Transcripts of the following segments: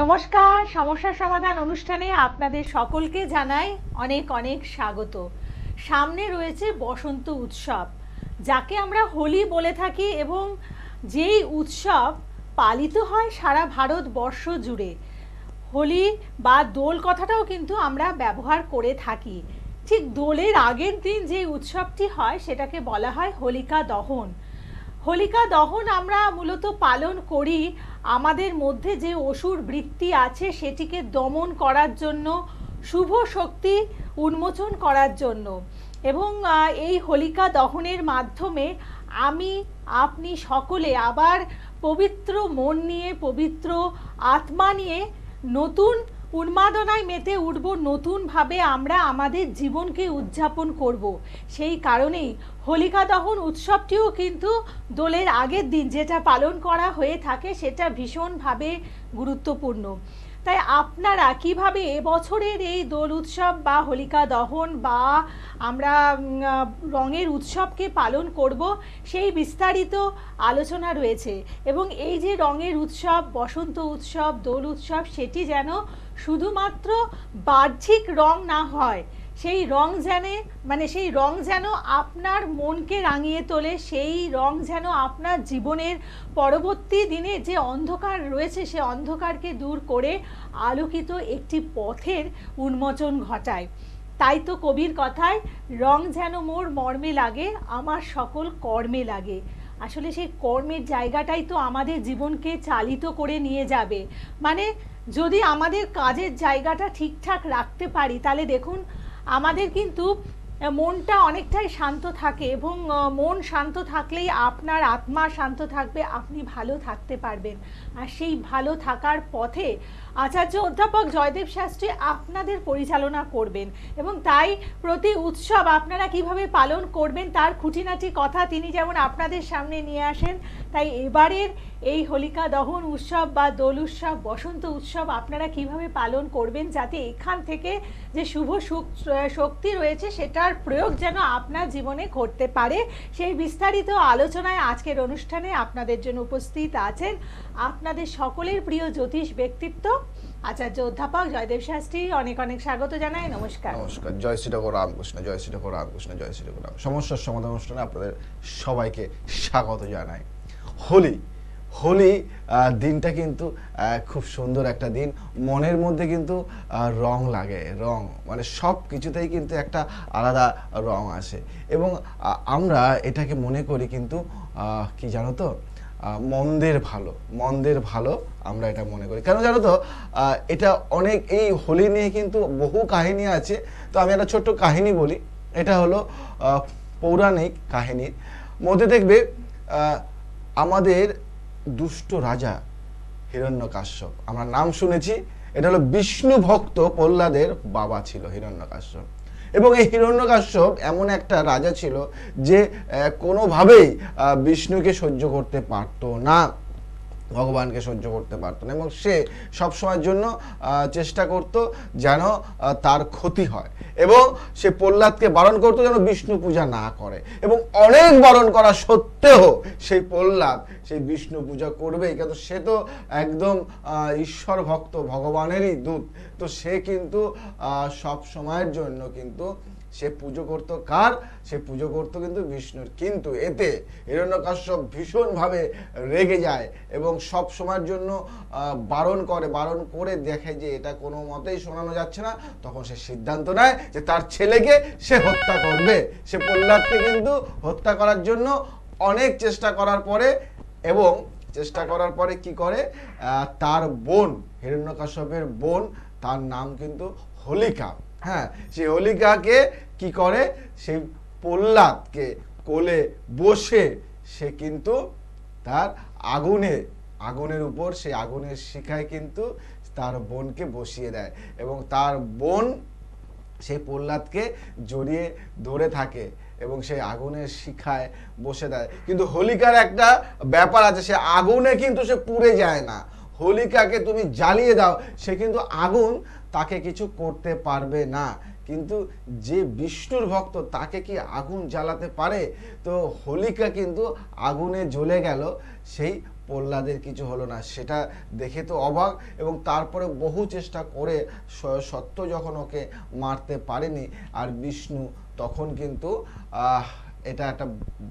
নমস্কার সমস্যা সমাধান অনুষ্ঠানে আপনাদের সকলকে জানাই অনেক অনেক স্বাগত সামনে রয়েছে বসন্ত উৎসব যাকে আমরা হোলি বলে থাকি এবং যেই উৎসব পালিত হয় সারা ভারতবর্ষ জুড়ে হোলি বা দোল কথাটাও কিন্তু আমরা ব্যবহার করে থাকি ঠিক দোলের আগের দিন যে উৎসবটি হয় সেটাকে বলা হয় হোলিকা দহন হোলিকা দহন আমরা মূলত পালন করি আমাদের মধ্যে যে অসুর বৃত্তি আছে সেটিকে দমন করার জন্য শুভ শক্তি উন্মোচন করার জন্য এবং এই হোলিকা দহনের মাধ্যমে আমি আপনি সকলে আবার পবিত্র মন নিয়ে পবিত্র আত্মা নিয়ে নতুন উন্মাদনায় মেতে উঠব নতুনভাবে আমরা আমাদের জীবনকে উদযাপন করব। সেই কারণেই হোলিকা দহন উৎসবটিও কিন্তু দোলের আগের দিন যেটা পালন করা হয়ে থাকে সেটা ভীষণভাবে গুরুত্বপূর্ণ তাই আপনারা কিভাবে এবছরের এই দোল উৎসব বা হোলিকা দহন বা আমরা রঙের উৎসবকে পালন করব সেই বিস্তারিত আলোচনা রয়েছে এবং এই যে রঙের উৎসব বসন্ত উৎসব দোল উৎসব সেটি যেন শুধুমাত্র বাহ্যিক রং না হয় সেই রং যেন মানে সেই রং যেন আপনার মনকে রাঙিয়ে তোলে সেই রং যেন আপনার জীবনের পরবর্তী দিনে যে অন্ধকার রয়েছে সে অন্ধকারকে দূর করে আলোকিত একটি পথের উন্মোচন ঘটায় তাই তো কবির কথায় রং যেন মোর মর্মে লাগে আমার সকল কর্মে লাগে আসলে সেই কর্মের জায়গাটাই তো আমাদের জীবনকে চালিত করে নিয়ে যাবে মানে যদি আমাদের কাজের জায়গাটা ঠিকঠাক রাখতে পারি তাহলে দেখুন আমাদের কিন্তু মনটা অনেকটাই শান্ত থাকে এবং মন শান্ত থাকলেই আপনার আত্মা শান্ত থাকবে আপনি ভালো থাকতে পারবেন আর সেই ভালো থাকার পথে আচার্য অধ্যাপক জয়দেব শাস্ত্রী আপনাদের পরিচালনা করবেন এবং তাই প্রতি উৎসব আপনারা কিভাবে পালন করবেন তার খুঁটিনাটি কথা তিনি যেমন আপনাদের সামনে নিয়ে আসেন তাই এবারের এই হোলিকা দহন উৎসব বা দোল উৎসব বসন্ত উৎসব আপনারা কিভাবে পালন করবেন যাতে এখান থেকে যে শুভ শক্তি রয়েছে সেটার প্রয়োগ যেন আপনার জীবনে ঘটতে পারে সেই বিস্তারিত আলোচনায় আজকের অনুষ্ঠানে আপনাদের জন্য উপস্থিত আছেন আপনাদের সকলের প্রিয় জ্যোতিষ ব্যক্তিত্ব আচার্য অধ্যাপক জয়দেব শাস্ত্রী অনেক অনেক স্বাগত জানাই নমস্কার নমস্কার জয় শ্রী ঠাকুর রামকৃষ্ণ জয় শ্রী ঠাকুর রামকৃষ্ণ জয় শ্রী ঠাকুর সমস্যার সমাধান অনুষ্ঠানে আপনাদের সবাইকে স্বাগত জানাই হোলি হোলি দিনটা কিন্তু খুব সুন্দর একটা দিন মনের মধ্যে কিন্তু রং লাগে রং মানে সব কিছুতেই কিন্তু একটা আলাদা রং আসে এবং আমরা এটাকে মনে করি কিন্তু কি জানো তো মন্দের ভালো মন্দের ভালো আমরা এটা মনে করি কেন জানো তো এটা অনেক এই হোলি নিয়ে কিন্তু বহু কাহিনী আছে তো আমি একটা ছোট্ট কাহিনী বলি এটা হলো পৌরাণিক কাহিনীর মধ্যে দেখবে আমাদের দুষ্ট রাজা হিরণ্যকাশ্যপ আমরা নাম শুনেছি এটা হলো বিষ্ণু ভক্ত প্রহ্লাদের বাবা ছিল হিরণ্যকাশ্যপ এবং এই হিরণ্যকাশ্যপ এমন একটা রাজা ছিল যে কোনোভাবেই বিষ্ণুকে সহ্য করতে পারতো না ভগবানকে সহ্য করতে পারত না এবং সে সবসময়ের জন্য চেষ্টা করত যেন তার ক্ষতি হয় এবং সে প্রহ্লাদকে বারণ করত যেন বিষ্ণু পূজা না করে এবং অনেক বারণ করা সত্ত্বেও সেই প্রহ্লাদ সেই বিষ্ণু পূজা করবেই কিন্তু সে তো একদম ঈশ্বর ভক্ত ভগবানেরই দূত তো সে কিন্তু সব সময়ের জন্য কিন্তু সে পুজো করত কার সে পুজো করত কিন্তু বিষ্ণুর কিন্তু এতে হিরণ্যকাশ্যপ ভীষণভাবে রেগে যায় এবং সব সময়ের জন্য বারণ করে বারণ করে দেখে যে এটা কোনো মতেই শোনানো যাচ্ছে না তখন সে সিদ্ধান্ত নেয় যে তার ছেলেকে সে হত্যা করবে সে প্রহ্লাদকে কিন্তু হত্যা করার জন্য অনেক চেষ্টা করার পরে এবং চেষ্টা করার পরে কি করে তার বোন হিরণ্যকাশ্যপের বোন তার নাম কিন্তু হোলিকা হ্যাঁ সেই হোলিকাকে কি করে সেই প্রহ্লাদকে কোলে বসে সে কিন্তু তার আগুনে আগুনের উপর সেই আগুনের শিখায় কিন্তু তার বোনকে বসিয়ে দেয় এবং তার বোন সেই প্রহ্লাদকে জড়িয়ে ধরে থাকে এবং সেই আগুনের শিখায় বসে দেয় কিন্তু হোলিকার একটা ব্যাপার আছে সে আগুনে কিন্তু সে পুড়ে যায় না হোলিকাকে তুমি জ্বালিয়ে দাও সে কিন্তু আগুন তাকে কিছু করতে পারবে না কিন্তু যে বিষ্ণুর ভক্ত তাকে কি আগুন জ্বালাতে পারে তো হোলিকা কিন্তু আগুনে জ্বলে গেল সেই প্রহ্লাদের কিছু হলো না সেটা দেখে তো অবাক এবং তারপরে বহু চেষ্টা করে সত্য যখন ওকে মারতে পারেনি আর বিষ্ণু তখন কিন্তু এটা একটা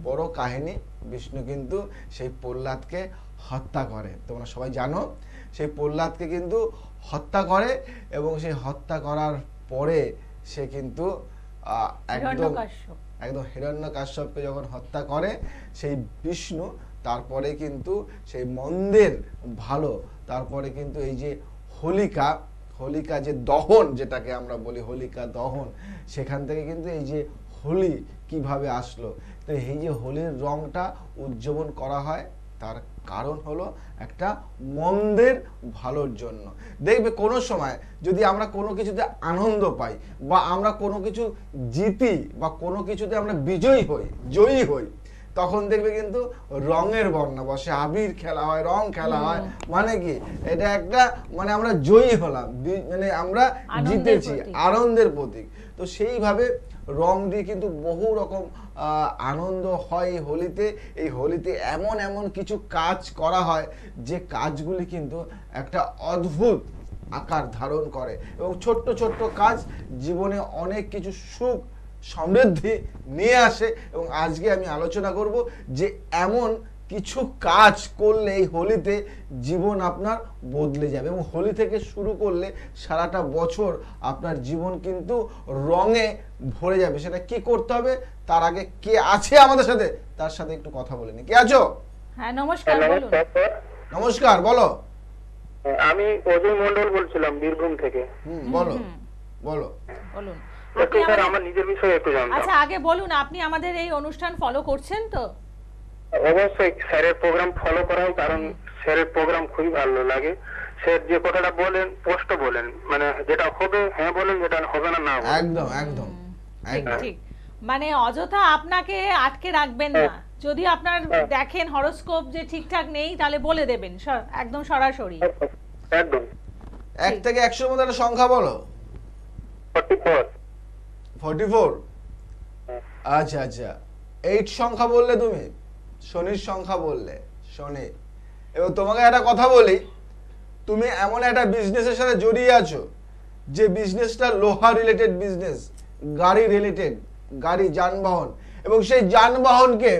বড় কাহিনী বিষ্ণু কিন্তু সেই প্রহ্লাদকে হত্যা করে তোমরা সবাই জানো সেই প্রহ্লাদকে কিন্তু হত্যা করে এবং সেই হত্যা করার পরে সে কিন্তু একদম একদম হিরণ্য কাশ্যপকে যখন হত্যা করে সেই বিষ্ণু তারপরে কিন্তু সেই মন্দের ভালো তারপরে কিন্তু এই যে হোলিকা হোলিকা যে দহন যেটাকে আমরা বলি হোলিকা দহন সেখান থেকে কিন্তু এই যে হোলি কিভাবে আসলো তো এই যে হোলির রংটা উজ্জীবন করা হয় তার কারণ হলো একটা মন্দের ভালোর জন্য দেখবে কোনো সময় যদি আমরা কোনো কিছুতে আনন্দ পাই বা আমরা কোনো কিছু জিতি বা কোনো কিছুতে আমরা বিজয়ী হই জয়ী হই তখন দেখবে কিন্তু রঙের বর্ণা বসে আবির খেলা হয় রং খেলা হয় মানে কি এটা একটা মানে আমরা জয়ী হলাম মানে আমরা জিতেছি আনন্দের প্রতীক তো সেইভাবে রং দিয়ে কিন্তু বহু রকম আনন্দ হয় এই হোলিতে এই হোলিতে এমন এমন কিছু কাজ করা হয় যে কাজগুলি কিন্তু একটা অদ্ভুত আকার ধারণ করে এবং ছোট্ট ছোট্ট কাজ জীবনে অনেক কিছু সুখ সমৃদ্ধি নিয়ে আসে এবং আজকে আমি আলোচনা করব যে এমন কিছু কাজ করলে এই হোলিতে জীবন আপনার বদলে যাবে এবং হোলি থেকে শুরু করলে সারাটা বছর আপনার জীবন কিন্তু রঙে ভরে যাবে সেটা কি করতে হবে তার আগে কে আছে আমাদের সাথে তার সাথে একটু কথা বলে নি কে আছো হ্যাঁ নমস্কার বলুন নমস্কার বলো আমি অজয় মন্ডল বলছিলাম বীরভূম থেকে বলো বলো বলুন আমার নিজের বিষয়ে একটু জানতে আচ্ছা আগে বলুন আপনি আমাদের এই অনুষ্ঠান ফলো করছেন তো অবশ্যই স্যারের প্রোগ্রাম ফলো করা হয় কারণ স্যারের প্রোগ্রাম খুবই ভালো লাগে স্যার যে কথাটা বলেন স্পষ্ট বলেন মানে যেটা হবে হ্যাঁ বলেন যেটা হবে না না একদম একদম ঠিক মানে অযথা আপনাকে আটকে রাখবেন না হ্যাঁ। যদি আপনার হ্যাঁ। দেখেন হরোস্কোপ যে ঠিকঠাক নেই তাহলে বলে দেবেন একদম সরাসরি একদম এক থেকে একশোর মধ্যে একটা সংখ্যা বলো ফর্টি হ্যাঁ। ফোর আচ্ছা আচ্ছা এইট সংখ্যা বললে তুমি শনির সংখ্যা বললে শনি এবং তোমাকে একটা কথা বলি তুমি এমন একটা বিজনেসের সাথে জড়িয়ে আছো যে বিজনেসটা লোহা রিলেটেড বিজনেস গাড়ি রিলেটেড গাড়ি যানবাহন এবং সেই যানবাহনকে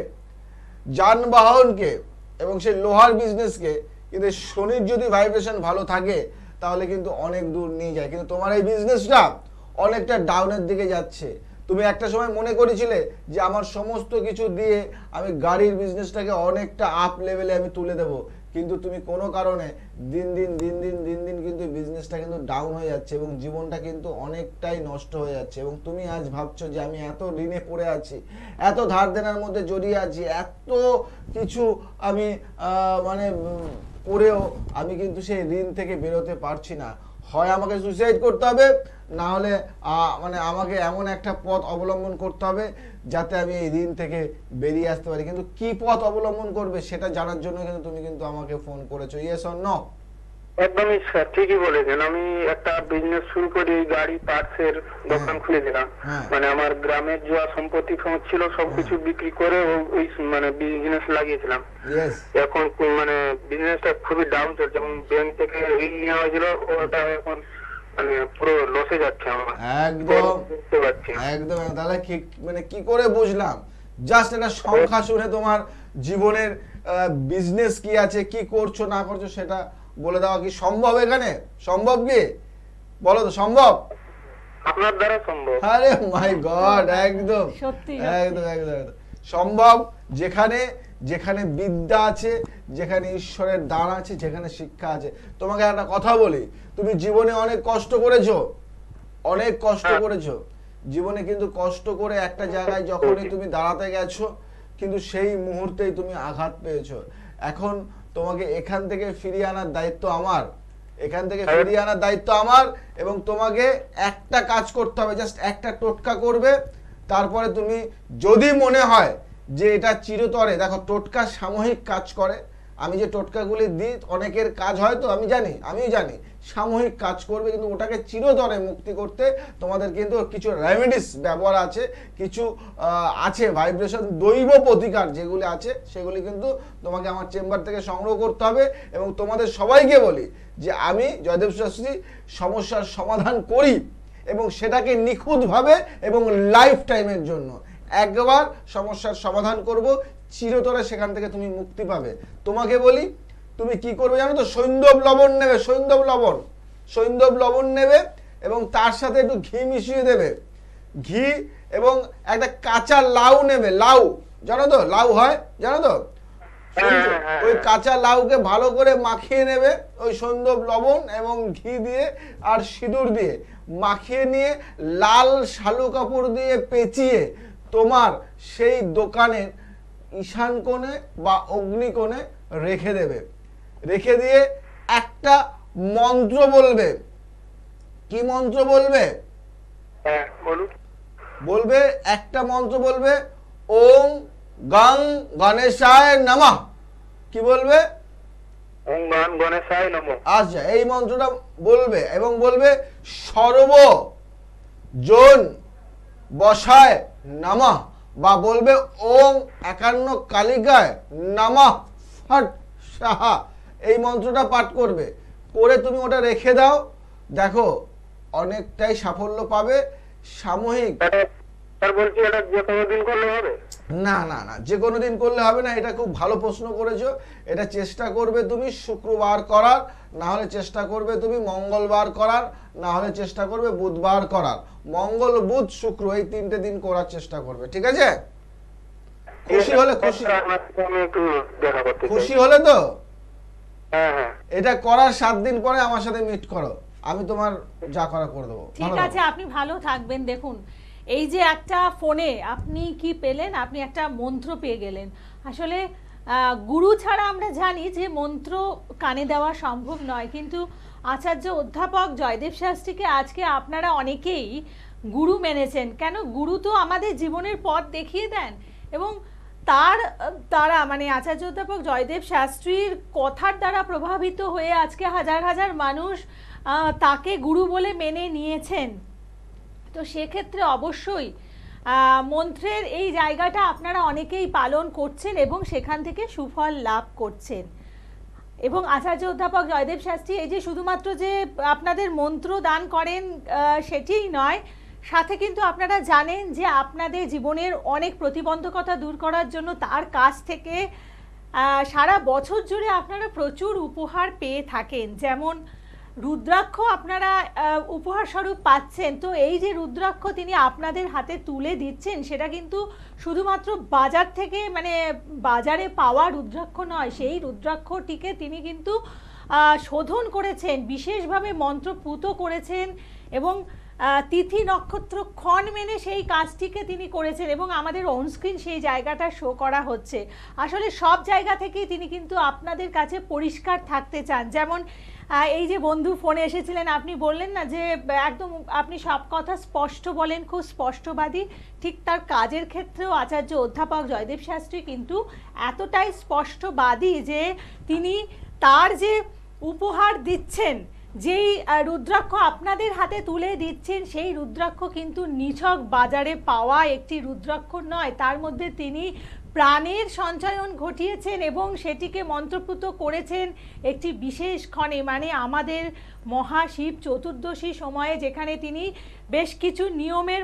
যানবাহনকে এবং সেই লোহার বিজনেসকে কিন্তু শনির যদি ভাইব্রেশন ভালো থাকে তাহলে কিন্তু অনেক দূর নিয়ে যায় কিন্তু তোমার এই বিজনেসটা অনেকটা ডাউনের দিকে যাচ্ছে তুমি একটা সময় মনে করেছিলে যে আমার সমস্ত কিছু দিয়ে আমি গাড়ির বিজনেসটাকে অনেকটা আপ লেভেলে আমি তুলে দেব কিন্তু তুমি কোনো কারণে দিন দিন দিন দিন দিন দিন কিন্তু বিজনেসটা কিন্তু ডাউন হয়ে যাচ্ছে এবং জীবনটা কিন্তু অনেকটাই নষ্ট হয়ে যাচ্ছে এবং তুমি আজ ভাবছো যে আমি এত ঋণে পড়ে আছি এত ধার দেনার মধ্যে জড়িয়ে আছি এত কিছু আমি মানে করেও আমি কিন্তু সেই ঋণ থেকে বেরোতে পারছি না হয় আমাকে সুইসাইড করতে হবে না হলে মানে আমাকে এমন একটা পথ অবলম্বন করতে হবে যাতে আমি এই ঋণ থেকে বেরিয়ে আসতে পারি কিন্তু কি পথ অবলম্বন করবে সেটা জানার জন্য কিন্তু তুমি কিন্তু আমাকে ফোন করেছো ইয়েস অর ন একদমই স্যার ঠিকই বলেছেন আমি একটা বিজনেস শুরু করি গাড়ি পার্টস এর দোকান হ্যাঁ। খুলেছিলাম হ্যাঁ। মানে আমার গ্রামের যা সম্পত্তি ছিল সবকিছু হ্যাঁ। বিক্রি করে ওই মানে বিজনেস লাগিয়েছিলাম এখন মানে বিজনেসটা খুবই ডাউন চলছে এবং ব্যাংক থেকে ঋণ নেওয়া হয়েছিল ওটা এখন মানে পুরো লসে যাচ্ছে আমার একদম একদম তাহলে কি মানে কি করে বুঝলাম জাস্ট একটা সংখ্যা শুনে তোমার জীবনের বিজনেস কি আছে কি করছো না করছো সেটা বলে দেওয়া কি সম্ভব এখানে সম্ভব কি বলো তো সম্ভব আরে মাই গড একদম একদম একদম সম্ভব যেখানে যেখানে বিদ্যা আছে যেখানে ঈশ্বরের দান আছে যেখানে শিক্ষা আছে তোমাকে একটা কথা বলি তুমি জীবনে অনেক কষ্ট করেছো অনেক কষ্ট হ্যাঁ। করেছো জীবনে কিন্তু কষ্ট করে একটা জায়গায় যখনই তুমি দাঁড়াতে গেছো কিন্তু সেই মুহূর্তেই তুমি আঘাত পেয়েছো এখন তোমাকে এখান থেকে ফিরিয়ে আনার দায়িত্ব আমার এখান থেকে ফিরিয়ে আনার দায়িত্ব আমার এবং তোমাকে একটা কাজ করতে হবে জাস্ট একটা টোটকা করবে তারপরে তুমি যদি মনে হয় যে এটা চিরতরে দেখো টোটকা সাময়িক কাজ করে আমি যে টোটকাগুলি দিই অনেকের কাজ হয় তো আমি জানি আমিও জানি সাময়িক কাজ করবে কিন্তু ওটাকে চিরতরে মুক্তি করতে তোমাদের কিন্তু কিছু রেমেডিস ব্যবহার আছে কিছু আছে ভাইব্রেশন দৈব প্রতিকার যেগুলি আছে সেগুলি কিন্তু তোমাকে আমার চেম্বার থেকে সংগ্রহ করতে হবে এবং তোমাদের সবাইকে বলি যে আমি জয়দেব শাস্ত্রী সমস্যার সমাধান করি এবং সেটাকে নিখুঁতভাবে এবং লাইফ টাইমের জন্য একবার সমস্যার সমাধান করব চিরতরে সেখান থেকে তুমি মুক্তি পাবে তোমাকে বলি তুমি কি করবে জানো তো সৈন্দব লবণ নেবে সৈন্দব লবণ সৈন্দব লবণ নেবে এবং তার সাথে একটু ঘি মিশিয়ে দেবে ঘি এবং একটা কাঁচা লাউ নেবে লাউ জানো তো লাউ হয় জানো তো হ্যাঁ, হ্যাঁ, হ্যাঁ। ওই কাঁচা লাউকে ভালো করে মাখিয়ে নেবে ওই সৌন্দব লবণ এবং ঘি দিয়ে আর সিঁদুর দিয়ে মাখিয়ে নিয়ে লাল শালু কাপড় দিয়ে পেঁচিয়ে তোমার সেই দোকানের ঈশান কোণে বা অগ্নিকোণে রেখে দেবে রেখে দিয়ে একটা মন্ত্র বলবে কি মন্ত্র বলবে হ্যাঁ, বলবে একটা মন্ত্র বলবে ওম গং গণেশায় নামা কি বলবে আচ্ছা এই মন্ত্রটা বলবে এবং বলবে সর্ব জন বসায় নামা বা বলবে ওম একান্ন কালিকায় নামা ফট সাহা এই মন্ত্রটা পাঠ করবে করে তুমি ওটা রেখে দাও দেখো অনেকটাই সাফল্য পাবে সাময়িক না না না যে কোনো দিন করলে হবে না এটা খুব ভালো প্রশ্ন করেছো এটা চেষ্টা করবে তুমি শুক্রবার করার না হলে চেষ্টা করবে তুমি মঙ্গলবার করার না হলে চেষ্টা করবে বুধবার করার মঙ্গল বুধ শুক্র এই তিনটে দিন করার চেষ্টা করবে ঠিক আছে খুশি হলে খুশি খুশি হলে তো হ্যাঁ, হ্যাঁ। এটা করার সাত দিন পরে আমার সাথে মিট করো আমি তোমার যা করা করে দেবো ঠিক আছে আপনি ভালো থাকবেন দেখুন এই যে একটা ফোনে আপনি কি পেলেন আপনি একটা মন্ত্র পেয়ে গেলেন আসলে গুরু ছাড়া আমরা জানি যে মন্ত্র কানে দেওয়া সম্ভব নয় কিন্তু আচার্য অধ্যাপক জয়দেব শাস্ত্রীকে আজকে আপনারা অনেকেই গুরু মেনেছেন কেন গুরু তো আমাদের জীবনের পথ দেখিয়ে দেন এবং তার দ্বারা মানে আচার্য অধ্যাপক জয়দেব শাস্ত্রীর কথার দ্বারা প্রভাবিত হয়ে আজকে হাজার হাজার মানুষ তাকে গুরু বলে মেনে নিয়েছেন তো সেক্ষেত্রে অবশ্যই মন্ত্রের এই জায়গাটা আপনারা অনেকেই পালন করছেন এবং সেখান থেকে সুফল লাভ করছেন এবং আচার্য অধ্যাপক জয়দেব শাস্ত্রী এই যে শুধুমাত্র যে আপনাদের মন্ত্র দান করেন সেটিই নয় সাথে কিন্তু আপনারা জানেন যে আপনাদের জীবনের অনেক প্রতিবন্ধকতা দূর করার জন্য তার কাছ থেকে সারা বছর জুড়ে আপনারা প্রচুর উপহার পেয়ে থাকেন যেমন রুদ্রাক্ষ আপনারা উপহার স্বরূপ পাচ্ছেন তো এই যে রুদ্রাক্ষ তিনি আপনাদের হাতে তুলে দিচ্ছেন সেটা কিন্তু শুধুমাত্র বাজার থেকে মানে বাজারে পাওয়া রুদ্রাক্ষ নয় সেই রুদ্রাক্ষটিকে তিনি কিন্তু শোধন করেছেন বিশেষভাবে মন্ত্রপুত করেছেন এবং তিথি নক্ষত্র ক্ষণ মেনে সেই কাজটিকে তিনি করেছেন এবং আমাদের অনস্ক্রিন সেই জায়গাটা শো করা হচ্ছে আসলে সব জায়গা থেকেই তিনি কিন্তু আপনাদের কাছে পরিষ্কার থাকতে চান যেমন এই যে বন্ধু ফোনে এসেছিলেন আপনি বললেন না যে একদম আপনি সব কথা স্পষ্ট বলেন খুব স্পষ্টবাদী ঠিক তার কাজের ক্ষেত্রেও আচার্য অধ্যাপক জয়দেব শাস্ত্রী কিন্তু এতটাই স্পষ্টবাদী যে তিনি তার যে উপহার দিচ্ছেন যেই রুদ্রাক্ষ আপনাদের হাতে তুলে দিচ্ছেন সেই রুদ্রাক্ষ কিন্তু নিছক বাজারে পাওয়া একটি রুদ্রাক্ষ নয় তার মধ্যে তিনি প্রাণের সঞ্চয়ন ঘটিয়েছেন এবং সেটিকে মন্ত্রপুত করেছেন একটি বিশেষ ক্ষণে মানে আমাদের মহাশিব চতুর্দশী সময়ে যেখানে তিনি বেশ কিছু নিয়মের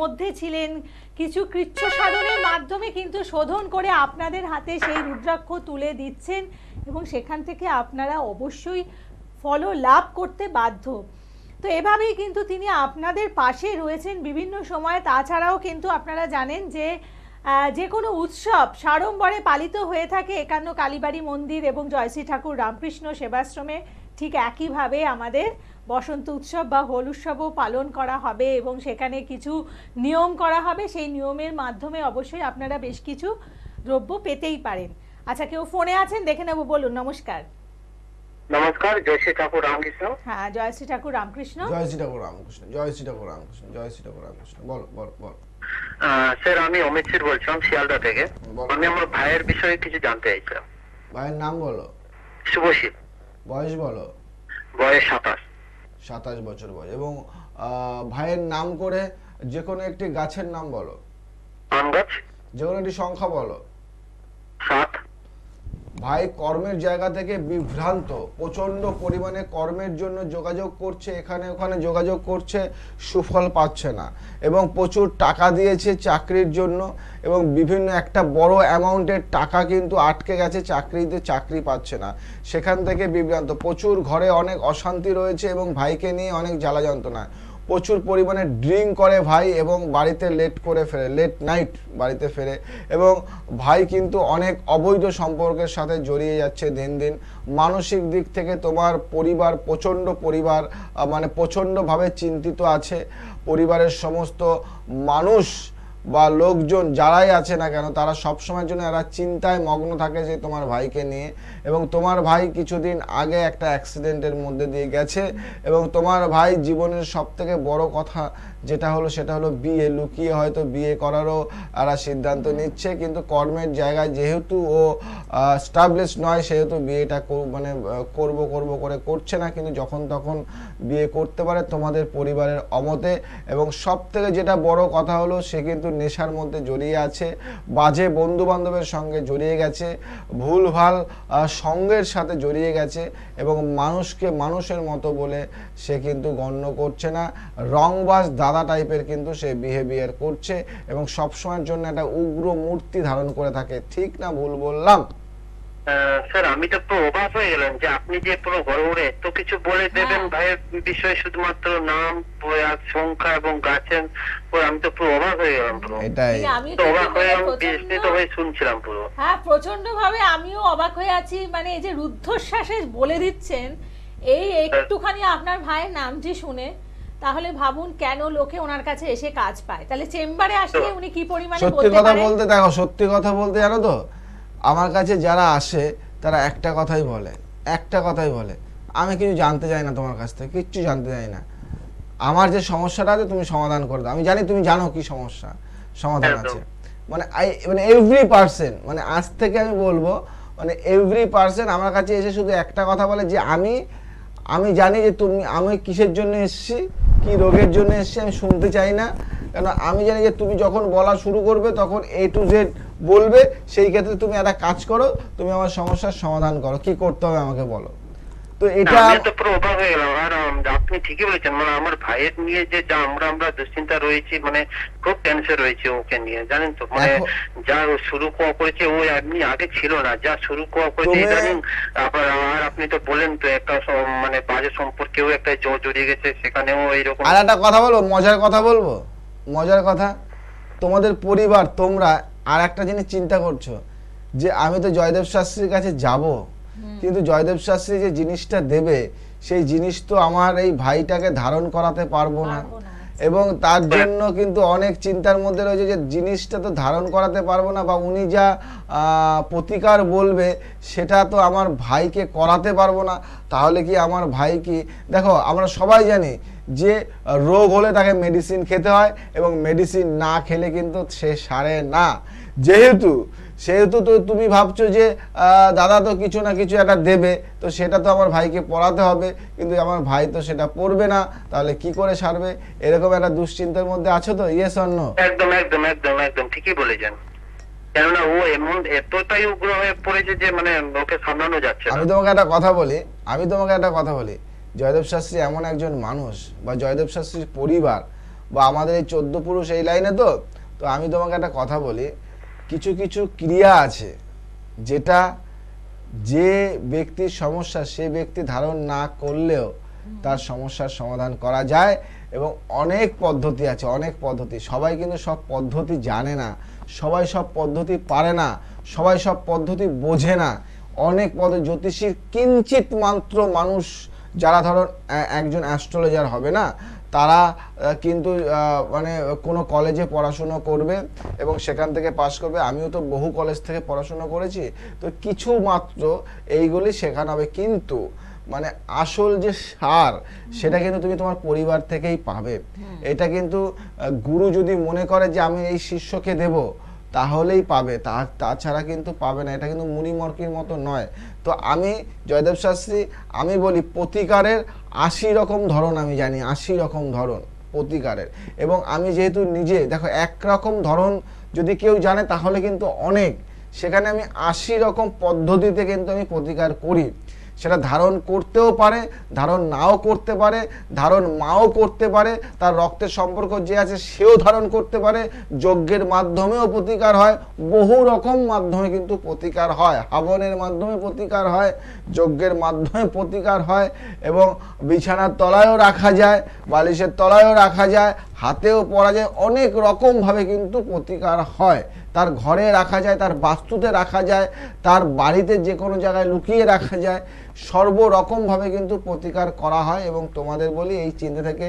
মধ্যে ছিলেন কিছু কৃচ্ছ সাধনের মাধ্যমে কিন্তু শোধন করে আপনাদের হাতে সেই রুদ্রাক্ষ তুলে দিচ্ছেন এবং সেখান থেকে আপনারা অবশ্যই ফল লাভ করতে বাধ্য তো এভাবেই কিন্তু তিনি আপনাদের পাশে রয়েছেন বিভিন্ন সময়ে তাছাড়াও কিন্তু আপনারা জানেন যে যে কোনো উৎসব সাড়ম্বরে পালিত হয়ে থাকে একান্ন কালীবাড়ি মন্দির এবং জয়শ্রী ঠাকুর রামকৃষ্ণ সেবাশ্রমে ঠিক একইভাবে আমাদের বসন্ত উৎসব বা হোল উৎসবও পালন করা হবে এবং সেখানে কিছু নিয়ম করা হবে সেই নিয়মের মাধ্যমে অবশ্যই আপনারা বেশ কিছু দ্রব্য পেতেই পারেন আচ্ছা কেউ ফোনে আছেন দেখে নেব বলুন নমস্কার নমস্কার জয়শ্রী ঠাকুর রামকৃষ্ণ হ্যাঁ জয়শ্রী ঠাকুর রামকৃষ্ণ জয়শ্রী ঠাকুর রামকৃষ্ণ জয়শ্রী ঠাকুর রামকৃষ্ণ জয়শ্রী ঠাকুর রামকৃষ্ণ বলো বলো বলো স্যার আমি অমিত সির বলছিলাম শিয়ালদা থেকে আমি আমার ভাইয়ের বিষয়ে কিছু জানতে চাইছিলাম ভাইয়ের নাম বলো শুভশীল বয়স বলো বয়স সাতাশ সাতাশ বছর বয়স এবং ভাইয়ের নাম করে যে কোনো একটি গাছের নাম বলো আম গাছ যে কোনো একটি সংখ্যা বলো সাত ভাই কর্মের জায়গা থেকে বিভ্রান্ত প্রচণ্ড পরিমাণে কর্মের জন্য যোগাযোগ করছে এখানে ওখানে যোগাযোগ করছে সুফল পাচ্ছে না এবং প্রচুর টাকা দিয়েছে চাকরির জন্য এবং বিভিন্ন একটা বড় অ্যামাউন্টের টাকা কিন্তু আটকে গেছে চাকরিতে চাকরি পাচ্ছে না সেখান থেকে বিভ্রান্ত প্রচুর ঘরে অনেক অশান্তি রয়েছে এবং ভাইকে নিয়ে অনেক জ্বালা যন্ত্রণা প্রচুর পরিমাণে ড্রিঙ্ক করে ভাই এবং বাড়িতে লেট করে ফেরে লেট নাইট বাড়িতে ফেরে এবং ভাই কিন্তু অনেক অবৈধ সম্পর্কের সাথে জড়িয়ে যাচ্ছে দিন দিন মানসিক দিক থেকে তোমার পরিবার প্রচণ্ড পরিবার মানে প্রচণ্ডভাবে চিন্তিত আছে পরিবারের সমস্ত মানুষ বা লোকজন যারাই আছে না কেন তারা সব সময়ের জন্য এরা চিন্তায় মগ্ন থাকে যে তোমার ভাইকে নিয়ে এবং তোমার ভাই কিছুদিন আগে একটা অ্যাক্সিডেন্টের মধ্যে দিয়ে গেছে এবং তোমার ভাই জীবনের সব থেকে বড় কথা যেটা হলো সেটা হলো বিয়ে লুকিয়ে হয়তো বিয়ে করারও এরা সিদ্ধান্ত নিচ্ছে কিন্তু কর্মের জায়গায় যেহেতু ও স্টাবলিশ নয় সেহেতু বিয়েটা মানে করব করব করে করছে না কিন্তু যখন তখন বিয়ে করতে পারে তোমাদের পরিবারের অমতে এবং সব থেকে যেটা বড় কথা হলো সে কিন্তু নেশার মধ্যে জড়িয়ে আছে বাজে বন্ধু বান্ধবের সঙ্গে জড়িয়ে গেছে ভুলভাল সঙ্গের সাথে জড়িয়ে গেছে এবং মানুষকে মানুষের মতো বলে সে কিন্তু গণ্য করছে না রংবাস দাম দাদা টাইপের কিন্তু সে বিহেভিয়ার করছে এবং সবসময়ের জন্য একটা উগ্র মূর্তি ধারণ করে থাকে ঠিক না ভুল বললাম স্যার আমি তো অবাক হয়ে গেলাম যে আপনি যে পুরো এত কিছু বলে দেবেন হ্যাঁ। ভাইয়ের বিষয়ে শুধুমাত্র নাম সংখ্যা এবং আমি তো পুরো অবাক হয়ে গেলাম পুরো এটাই অবাক হয়ে বিস্মিত হয়ে শুনছিলাম পুরো হ্যাঁ প্রচন্ড ভাবে আমিও অবাক হয়ে আছি মানে এই যে রুদ্ধশ্বাসে বলে দিচ্ছেন এই হ্যাঁ। একটুখানি আপনার ভাইয়ের নামটি শুনে তাহলে ভাবুন কেন লোকে ওনার কাছে এসে কাজ পায় তাহলে চেম্বারে আসলে উনি কি পরিমাণে সত্যি কথা বলতে দেখো সত্যি কথা বলতে জানো তো আমার কাছে যারা আসে তারা একটা কথাই বলে একটা কথাই বলে আমি কিছু জানতে চাই না তোমার কাছ থেকে কিচ্ছু জানতে চাই না আমার যে সমস্যাটা আছে তুমি সমাধান করে দাও আমি জানি তুমি জানো কি সমস্যা সমাধান আছে মানে আই মানে এভরি পার্সন মানে আজ থেকে আমি বলবো মানে এভরি পার্সন আমার কাছে এসে শুধু একটা কথা বলে যে আমি আমি জানি যে তুমি আমি কিসের জন্য এসেছি কি রোগের জন্য এসছে আমি শুনতে চাই না কেন আমি জানি যে তুমি যখন বলা শুরু করবে তখন এ টু জেড বলবে সেই ক্ষেত্রে তুমি একটা কাজ করো তুমি আমার সমস্যার সমাধান করো কি করতে হবে আমাকে বলো এটা হয়ে গেলাম আর আপনি ঠিকই বলেছেন মানে আমার ভাইয়ের নিয়ে যে আমরা আমরা দুশ্চিন্তা রয়েছি মানে খুব টেনশন রয়েছে ওকে নিয়ে জানেন তো মানে যা শুরু করেছে আগে ছিল না যা শুরু করেছে ইদানিং আর আপনি তো বলেন তো একটা মানে বাজে সম্পর্কেও একটা জোর জড়িয়ে গেছে সেখানেও এইরকম আর একটা কথা বলবো মজার কথা বলবো মজার কথা তোমাদের পরিবার তোমরা আর একটা জিনিস চিন্তা করছো যে আমি তো জয়দেব শাস্ত্রীর কাছে যাবো কিন্তু জয়দেব শাস্ত্রী যে জিনিসটা দেবে সেই জিনিস তো আমার এই ভাইটাকে ধারণ করাতে পারবো না এবং তার জন্য কিন্তু অনেক চিন্তার মধ্যে রয়েছে যে জিনিসটা তো ধারণ করাতে পারবো না বা উনি যা প্রতিকার বলবে সেটা তো আমার ভাইকে করাতে পারবো না তাহলে কি আমার ভাই কি দেখো আমরা সবাই জানি যে রোগ হলে তাকে মেডিসিন খেতে হয় এবং মেডিসিন না খেলে কিন্তু সে সারে না যেহেতু সেহেতু তো তুমি ভাবছো যে দাদা তো কিছু না কিছু একটা দেবে তো সেটা তো আমার ভাইকে পড়াতে হবে কিন্তু আমার ভাই তো সেটা পড়বে না তাহলে কি করে সারবে এরকম একটা দুশ্চিন্তার মধ্যে আছো তো ইয়েস অন্য একদম একদম একদম একদম ঠিকই বলেছেন কেননা ও এমন এতটাই হয়ে পড়েছে যে মানে আমি তোমাকে একটা কথা বলি আমি তোমাকে একটা কথা বলি জয়দেব শাস্ত্রী এমন একজন মানুষ বা জয়দেব শাস্ত্রীর পরিবার বা আমাদের এই চোদ্দ পুরুষ এই লাইনে তো তো আমি তোমাকে একটা কথা বলি কিছু কিছু ক্রিয়া আছে যেটা যে ব্যক্তির সমস্যা সে ব্যক্তি ধারণ না করলেও তার সমস্যার সমাধান করা যায় এবং অনেক পদ্ধতি আছে অনেক পদ্ধতি সবাই কিন্তু সব পদ্ধতি জানে না সবাই সব পদ্ধতি পারে না সবাই সব পদ্ধতি বোঝে না অনেক পদ জ্যোতিষীর কিঞ্চিত মাত্র মানুষ যারা ধরো একজন অ্যাস্ট্রোলজার হবে না তারা কিন্তু মানে কোনো কলেজে পড়াশুনো করবে এবং সেখান থেকে পাশ করবে আমিও তো বহু কলেজ থেকে পড়াশুনো করেছি তো কিছু মাত্র এইগুলি শেখানো হবে কিন্তু মানে আসল যে সার সেটা কিন্তু তুমি তোমার পরিবার থেকেই পাবে এটা কিন্তু গুরু যদি মনে করে যে আমি এই শিষ্যকে দেবো তাহলেই পাবে তা তাছাড়া কিন্তু পাবে না এটা কিন্তু মুনিমর্কির মতো নয় তো আমি জয়দেব শাস্ত্রী আমি বলি প্রতিকারের আশি রকম ধরন আমি জানি আশি রকম ধরন প্রতিকারের এবং আমি যেহেতু নিজে দেখো একরকম ধরন যদি কেউ জানে তাহলে কিন্তু অনেক সেখানে আমি আশি রকম পদ্ধতিতে কিন্তু আমি প্রতিকার করি সেটা ধারণ করতেও পারে ধারণ নাও করতে পারে ধারণ মাও করতে পারে তার রক্তের সম্পর্ক যে আছে সেও ধারণ করতে পারে যজ্ঞের মাধ্যমেও প্রতিকার হয় বহু রকম মাধ্যমে কিন্তু প্রতিকার হয় হাবনের মাধ্যমে প্রতিকার হয় যজ্ঞের মাধ্যমে প্রতিকার হয় এবং বিছানার তলায়ও রাখা যায় বালিশের তলায়ও রাখা যায় হাতেও পরা যায় অনেক রকমভাবে কিন্তু প্রতিকার হয় তার ঘরে রাখা যায় তার বাস্তুতে রাখা যায় তার বাড়িতে যে কোনো জায়গায় লুকিয়ে রাখা যায় সর্বরকমভাবে কিন্তু প্রতিকার করা হয় এবং তোমাদের বলি এই চিন্তা থেকে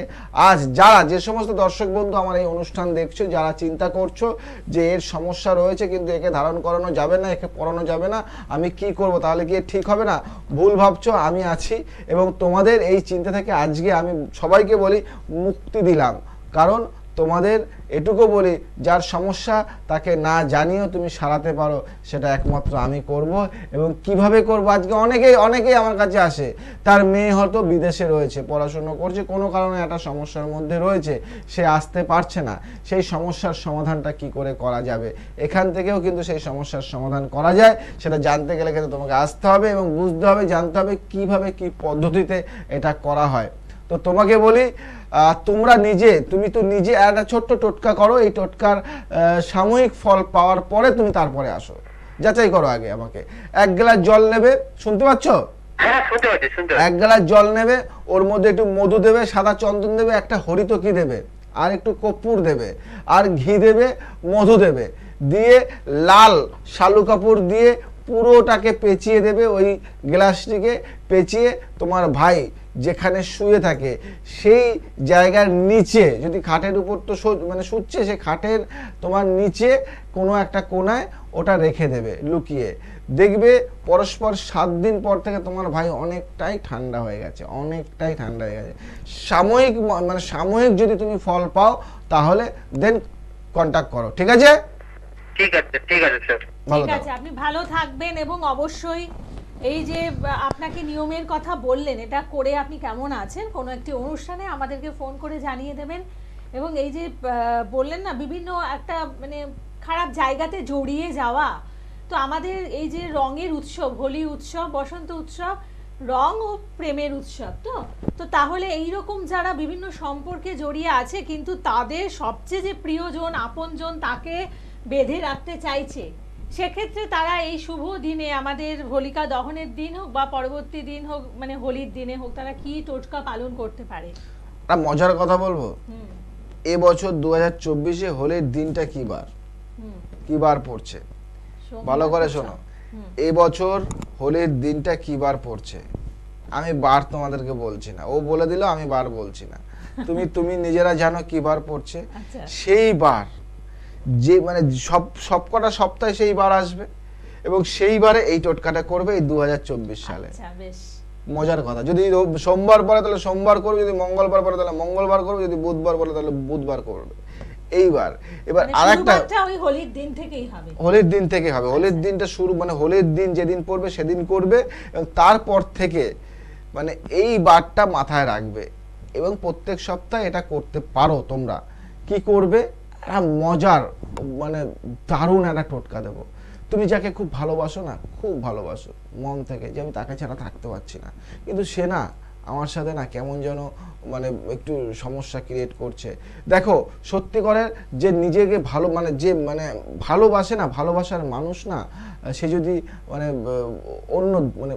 আজ যারা যে সমস্ত দর্শক বন্ধু আমার এই অনুষ্ঠান দেখছো যারা চিন্তা করছো যে এর সমস্যা রয়েছে কিন্তু একে ধারণ করানো যাবে না একে পড়ানো যাবে না আমি কি করব তাহলে কি ঠিক হবে না ভুল ভাবছো আমি আছি এবং তোমাদের এই চিন্তা থেকে আজকে আমি সবাইকে বলি মুক্তি দিলাম কারণ তোমাদের এটুকু বলি যার সমস্যা তাকে না জানিয়েও তুমি সারাতে পারো সেটা একমাত্র আমি করব এবং কিভাবে করব আজকে অনেকেই অনেকেই আমার কাছে আসে তার মেয়ে হয়তো বিদেশে রয়েছে পড়াশুনো করছে কোনো কারণে একটা সমস্যার মধ্যে রয়েছে সে আসতে পারছে না সেই সমস্যার সমাধানটা কি করে করা যাবে এখান থেকেও কিন্তু সেই সমস্যার সমাধান করা যায় সেটা জানতে গেলে কিন্তু তোমাকে আসতে হবে এবং বুঝতে হবে জানতে হবে কীভাবে কি পদ্ধতিতে এটা করা হয় তো তোমাকে বলি তোমরা নিজে তুমি তো নিজে একটা ছোট্ট টোটকা করো এই টোটকার সাময়িক ফল পাওয়ার পরে তুমি তারপরে আসো যাচাই করো আগে আমাকে এক গ্লাস জল নেবে শুনতে পাচ্ছ হ্যাঁ, এক গ্লাস জল নেবে ওর মধ্যে একটু মধু দেবে সাদা চন্দন দেবে একটা হরিতকি দেবে আর একটু কপুর দেবে আর ঘি দেবে মধু দেবে দিয়ে লাল শালু কাপড় দিয়ে পুরোটাকে পেঁচিয়ে দেবে ওই গ্লাসটিকে পেঁচিয়ে তোমার ভাই যেখানে শুয়ে থাকে সেই জায়গার নিচে যদি খাটের উপর তো মানে শুচ্ছে সে খাটের তোমার নিচে কোনো একটা কোনায় ওটা রেখে দেবে লুকিয়ে দেখবে পরস্পর সাত দিন পর থেকে তোমার ভাই অনেকটাই ঠান্ডা হয়ে গেছে অনেকটাই ঠান্ডা হয়ে গেছে সাময়িক মানে সাময়িক যদি তুমি ফল পাও তাহলে দেন কন্ট্যাক্ট করো ঠিক আছে ঠিক আছে ঠিক আছে স্যার ঠিক আছে আপনি ভালো থাকবেন এবং অবশ্যই এই যে আপনাকে নিয়মের কথা বললেন এটা করে আপনি কেমন আছেন কোনো একটি অনুষ্ঠানে আমাদেরকে ফোন করে জানিয়ে দেবেন এবং এই যে বললেন না বিভিন্ন একটা মানে খারাপ জায়গাতে জড়িয়ে যাওয়া তো আমাদের এই যে রঙের উৎসব হোলি উৎসব বসন্ত উৎসব রং ও প্রেমের উৎসব তো তো তাহলে এই রকম যারা বিভিন্ন সম্পর্কে জড়িয়ে আছে কিন্তু তাদের সবচেয়ে যে প্রিয়জন আপনজন তাকে বেঁধে রাখতে চাইছে সেক্ষেত্রে তারা এই শুভ দিনে আমাদের হোলিকা দহনের দিন হোক বা পরবর্তী দিন হোক মানে হোলির দিনে হোক তারা কি টোটকা পালন করতে পারে মজার কথা বলবো এবছর দু হাজার চব্বিশে হোলির দিনটা কি বার কি বার পড়ছে ভালো করে শোনো এবছর হোলির দিনটা কি বার পড়ছে আমি বার তোমাদেরকে বলছি না ও বলে দিল আমি বার বলছি না তুমি তুমি নিজেরা জানো কি বার পড়ছে আচ্ছা। সেই বার যে মানে সব সবকটা সপ্তাহে সেই বার আসবে এবং সেইবারে এই টোটকাটা করবে এই দু সালে আচ্ছা, মজার কথা যদি সোমবার পরে তাহলে সোমবার করবে যদি মঙ্গলবার পরে তাহলে মঙ্গলবার করবে যদি বুধবার পরে তাহলে বুধবার করবে এইবার এবার মানে আর একটা হোলির দিন থেকেই হবে হোলির দিন থেকে হবে হোলির আচ্ছা। দিনটা শুরু মানে হোলির দিন যেদিন পড়বে সেদিন করবে এবং তারপর থেকে মানে এই বারটা মাথায় রাখবে এবং প্রত্যেক সপ্তাহে এটা করতে পারো তোমরা কি করবে একটা মজার মানে দারুণ একটা টোটকা দেবো তুমি যাকে খুব ভালোবাসো না খুব ভালোবাসো মন থেকে যে আমি তাকে ছাড়া থাকতে পারছি না কিন্তু সে না আমার সাথে না কেমন যেন মানে একটু সমস্যা ক্রিয়েট করছে দেখো সত্যি করে যে নিজেকে ভালো মানে যে মানে ভালোবাসে না ভালোবাসার মানুষ না সে যদি মানে অন্য মানে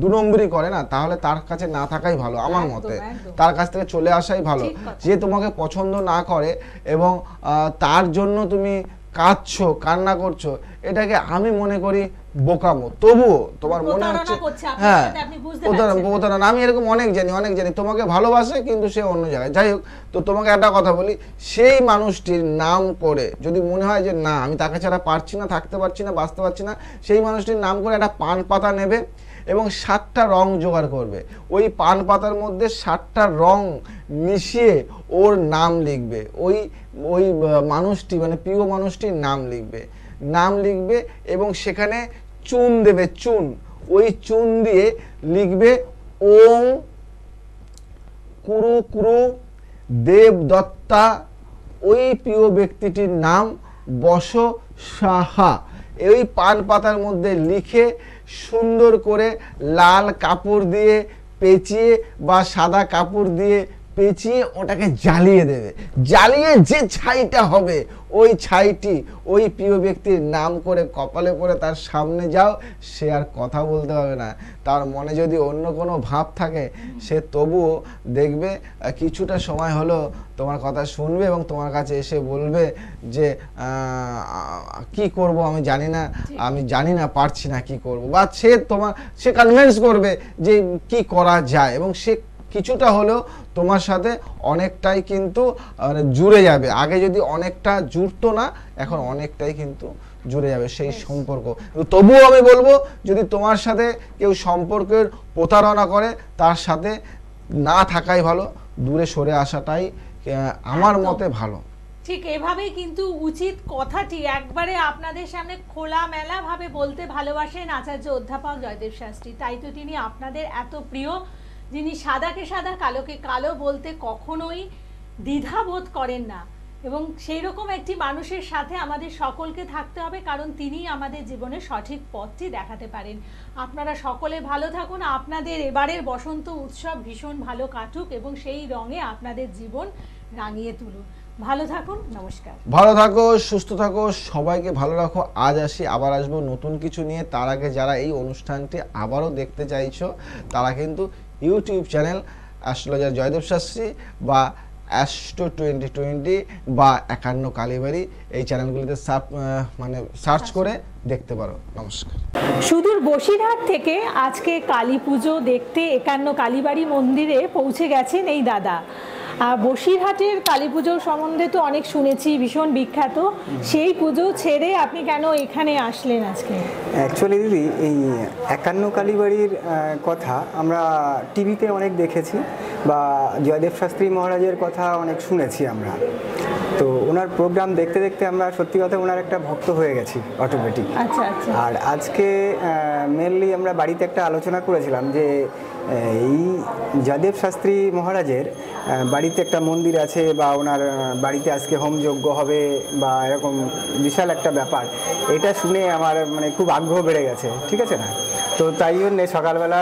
দু নম্বরই করে না তাহলে তার কাছে না থাকাই ভালো আমার মতে তার কাছ থেকে চলে আসাই ভালো যে তোমাকে পছন্দ না করে এবং তার জন্য তুমি কাঁদছো কান্না করছো এটাকে আমি মনে করি বোকামো তবুও তোমার মনে হচ্ছে হ্যাঁ আমি এরকম অনেক জানি অনেক জানি তোমাকে ভালোবাসে কিন্তু সে অন্য জায়গায় যাই হোক তো তোমাকে একটা কথা বলি সেই মানুষটির নাম করে যদি মনে হয় যে না আমি তাকে ছাড়া পারছি না থাকতে পারছি না বাঁচতে পারছি না সেই মানুষটির নাম করে একটা পান পাতা নেবে এবং সাতটা রং জোগাড় করবে ওই পান পাতার মধ্যে সাতটা রং মিশিয়ে ওর নাম লিখবে ওই ওই মানুষটি মানে প্রিয় মানুষটির নাম লিখবে নাম লিখবে এবং সেখানে চুন দেবে চুন ওই চুন দিয়ে লিখবে ও কুরু কুরু দেবদত্তা ওই প্রিয় ব্যক্তিটির নাম বস সাহা এই পান পাতার মধ্যে লিখে সুন্দর করে লাল কাপড় দিয়ে পেঁচিয়ে বা সাদা কাপড় দিয়ে পেঁচিয়ে ওটাকে জ্বালিয়ে দেবে জ্বালিয়ে যে ছাইটা হবে ওই ছাইটি ওই প্রিয় ব্যক্তির নাম করে কপালে পরে তার সামনে যাও সে আর কথা বলতে হবে না তার মনে যদি অন্য কোনো ভাব থাকে সে তবুও দেখবে কিছুটা সময় হলো তোমার কথা শুনবে এবং তোমার কাছে এসে বলবে যে কি করব আমি জানি না আমি জানি না পারছি না কি করব বা সে তোমার সে কনভিন্স করবে যে কি করা যায় এবং সে কিছুটা হলেও তোমার সাথে অনেকটাই কিন্তু মানে জুড়ে যাবে আগে যদি অনেকটা জুড়তো না এখন অনেকটাই কিন্তু জুড়ে যাবে সেই সম্পর্ক তবুও আমি বলবো যদি তোমার সাথে কেউ সম্পর্কের প্রতারণা করে তার সাথে না থাকাই ভালো দূরে সরে আসাটাই আমার মতে ভালো ঠিক এভাবেই কিন্তু উচিত কথাটি একবারে আপনাদের সামনে খোলা মেলাভাবে বলতে ভালোবাসেন আচার্য অধ্যাপক জয়দেব শাস্ত্রী তাই তো তিনি আপনাদের এত প্রিয় যিনি সাদাকে সাদা কালোকে কালো বলতে কখনোই দ্বিধাবোধ করেন না এবং সেই রকম একটি মানুষের সাথে আমাদের সকলকে থাকতে হবে কারণ তিনি আমাদের জীবনে সঠিক পথটি দেখাতে পারেন আপনারা সকলে ভালো থাকুন আপনাদের এবারের বসন্ত উৎসব ভীষণ ভালো কাটুক এবং সেই রঙে আপনাদের জীবন রাঙিয়ে তুলুন ভালো থাকুন নমস্কার ভালো থাকো সুস্থ থাকো সবাইকে ভালো রাখো আজ আসি আবার আসবো নতুন কিছু নিয়ে তার আগে যারা এই অনুষ্ঠানটি আবারও দেখতে চাইছো তারা কিন্তু YouTube channel astrologer Joydeb Shastri বা অ্যাস্ট্রো টোয়েন্টি টোয়েন্টি বা একান্ন কালীবাড়ি এই চ্যানেলগুলিতে সাব মানে সার্চ করে দেখতে পারো নমস্কার সুদূর বসিরহাট থেকে আজকে কালী পুজো দেখতে একান্ন কালীবাড়ি মন্দিরে পৌঁছে গেছেন এই দাদা বসিরহাটের কালী পুজো সম্বন্ধে তো অনেক শুনেছি ভীষণ বিখ্যাত সেই পুজো ছেড়ে আপনি কেন এখানে আসলেন আজকে অ্যাকচুয়ালি দিদি এই একান্ন কালীবাড়ির কথা আমরা টিভিতে অনেক দেখেছি বা জয়দেব শাস্ত্রী মহারাজের কথা অনেক শুনেছি আমরা তো ওনার প্রোগ্রাম দেখতে দেখতে আমরা সত্যি কথা ওনার একটা ভক্ত হয়ে গেছি অটোমেটিক আচ্ছা, আচ্ছা আর আজকে মেনলি আমরা বাড়িতে একটা আলোচনা করেছিলাম যে এই যাদেব শাস্ত্রী মহারাজের বাড়িতে একটা মন্দির আছে বা ওনার বাড়িতে আজকে হোম যজ্ঞ হবে বা এরকম বিশাল একটা ব্যাপার এটা শুনে আমার মানে খুব আগ্রহ বেড়ে গেছে ঠিক আছে না তো তাই জন্যে সকালবেলা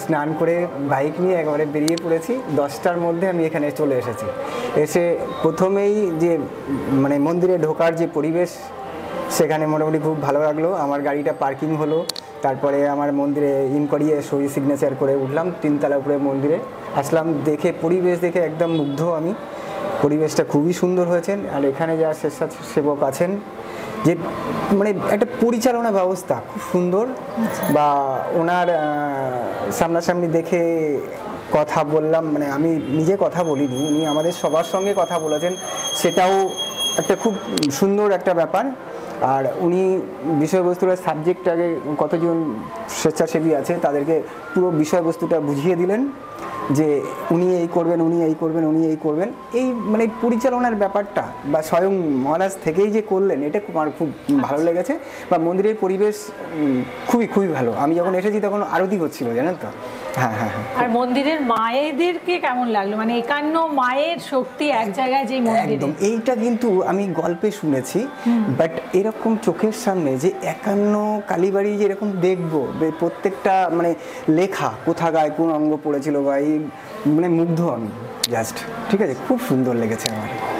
স্নান করে বাইক নিয়ে একেবারে বেরিয়ে পড়েছি দশটার মধ্যে আমি এখানে চলে এসেছি এসে প্রথমেই যে মানে মন্দিরে ঢোকার যে পরিবেশ সেখানে মোটামুটি খুব ভালো লাগলো আমার গাড়িটা পার্কিং হলো তারপরে আমার মন্দিরে ইন করিয়ে সই সিগনেচার করে উঠলাম তিনতলা উপরে মন্দিরে আসলাম দেখে পরিবেশ দেখে একদম মুগ্ধ আমি পরিবেশটা খুবই সুন্দর হয়েছেন আর এখানে যা স্বেচ্ছাসেবক আছেন যে মানে একটা পরিচালনা ব্যবস্থা খুব সুন্দর আচ্ছা। বা ওনার সামনাসামনি দেখে কথা বললাম মানে আমি নিজে কথা বলিনি উনি আমাদের সবার সঙ্গে কথা বলেছেন সেটাও একটা খুব সুন্দর একটা ব্যাপার আর উনি বিষয়বস্তুটা সাবজেক্ট আগে কতজন স্বেচ্ছাসেবী আছে তাদেরকে পুরো বিষয়বস্তুটা বুঝিয়ে দিলেন যে উনি এই করবেন উনি এই করবেন উনি এই করবেন এই মানে পরিচালনার ব্যাপারটা বা স্বয়ং মহারাজ থেকেই যে করলেন এটা আমার খুব ভালো আচ্ছা। লেগেছে বা মন্দিরের পরিবেশ খুবই খুবই ভালো আমি যখন এসেছি তখন আরতি হচ্ছিলো জানেন তো হ্যাঁ, হ্যাঁ, হ্যাঁ। আর মন্দিরের মায়েদেরকে কেমন লাগলো মানে একান্ন মায়ের শক্তি এক জায়গায় যে একদম এইটা কিন্তু আমি গল্পে শুনেছি বাট এরকম চোখের সামনে যে একান্ন কালীবাড়ি যে এরকম দেখবো প্রত্যেকটা মানে লেখা কোথা কোথাকায় কোন অঙ্গ পড়েছিল বা এই মানে মুগ্ধ আমি জাস্ট ঠিক আছে খুব সুন্দর লেগেছে আমার